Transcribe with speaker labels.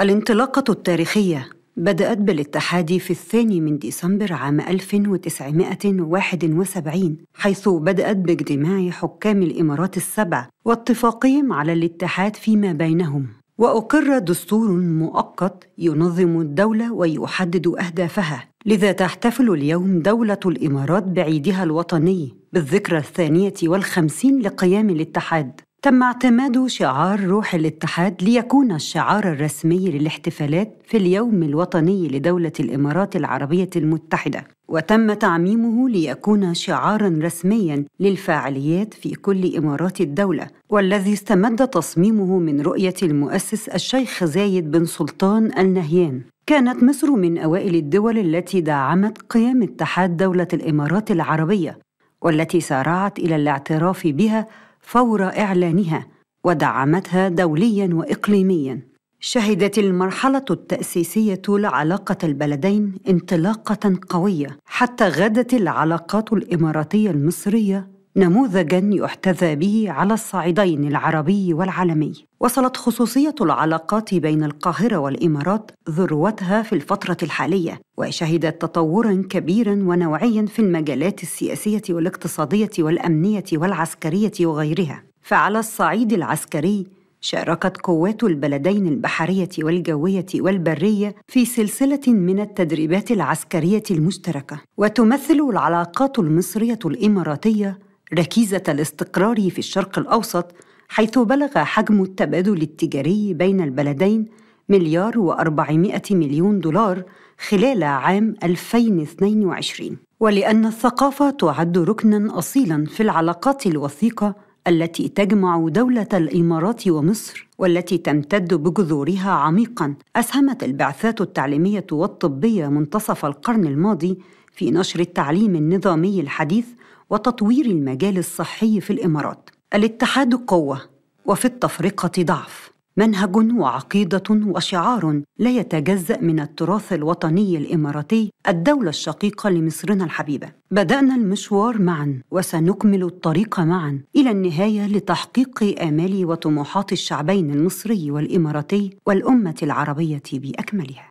Speaker 1: الانطلاقة التاريخية بدأت بالاتحاد في الثاني من ديسمبر عام 1971 حيث بدأت باجتماع حكام الإمارات السبع واتفاقهم على الاتحاد فيما بينهم وأقر دستور مؤقت ينظم الدولة ويحدد أهدافها لذا تحتفل اليوم دولة الإمارات بعيدها الوطني بالذكرى الثانية والخمسين لقيام الاتحاد تم اعتماد شعار روح الاتحاد ليكون الشعار الرسمي للاحتفالات في اليوم الوطني لدولة الإمارات العربية المتحدة، وتم تعميمه ليكون شعارا رسميا للفعاليات في كل إمارات الدولة، والذي استمد تصميمه من رؤية المؤسس الشيخ زايد بن سلطان النهيان. كانت مصر من أوائل الدول التي دعمت قيام اتحاد دولة الإمارات العربية، والتي سارعت إلى الاعتراف بها فور إعلانها ودعمتها دوليا وإقليميا شهدت المرحلة التأسيسية لعلاقة البلدين انطلاقة قوية حتى غدت العلاقات الإماراتية المصرية نموذجا يحتذى به على الصعيدين العربي والعالمي وصلت خصوصيه العلاقات بين القاهره والامارات ذروتها في الفتره الحاليه وشهدت تطورا كبيرا ونوعيا في المجالات السياسيه والاقتصاديه والامنيه والعسكريه وغيرها فعلى الصعيد العسكري شاركت قوات البلدين البحريه والجويه والبريه في سلسله من التدريبات العسكريه المشتركه وتمثل العلاقات المصريه الاماراتيه ركيزة الاستقرار في الشرق الأوسط حيث بلغ حجم التبادل التجاري بين البلدين مليار وأربعمائة مليون دولار خلال عام 2022 ولأن الثقافة تعد ركناً أصيلاً في العلاقات الوثيقة التي تجمع دولة الإمارات ومصر والتي تمتد بجذورها عميقا أسهمت البعثات التعليمية والطبية منتصف القرن الماضي في نشر التعليم النظامي الحديث وتطوير المجال الصحي في الإمارات الاتحاد قوة وفي التفرقة ضعف منهج وعقيده وشعار لا يتجزا من التراث الوطني الاماراتي الدوله الشقيقه لمصرنا الحبيبه بدانا المشوار معا وسنكمل الطريق معا الى النهايه لتحقيق امال وطموحات الشعبين المصري والاماراتي والامه العربيه باكملها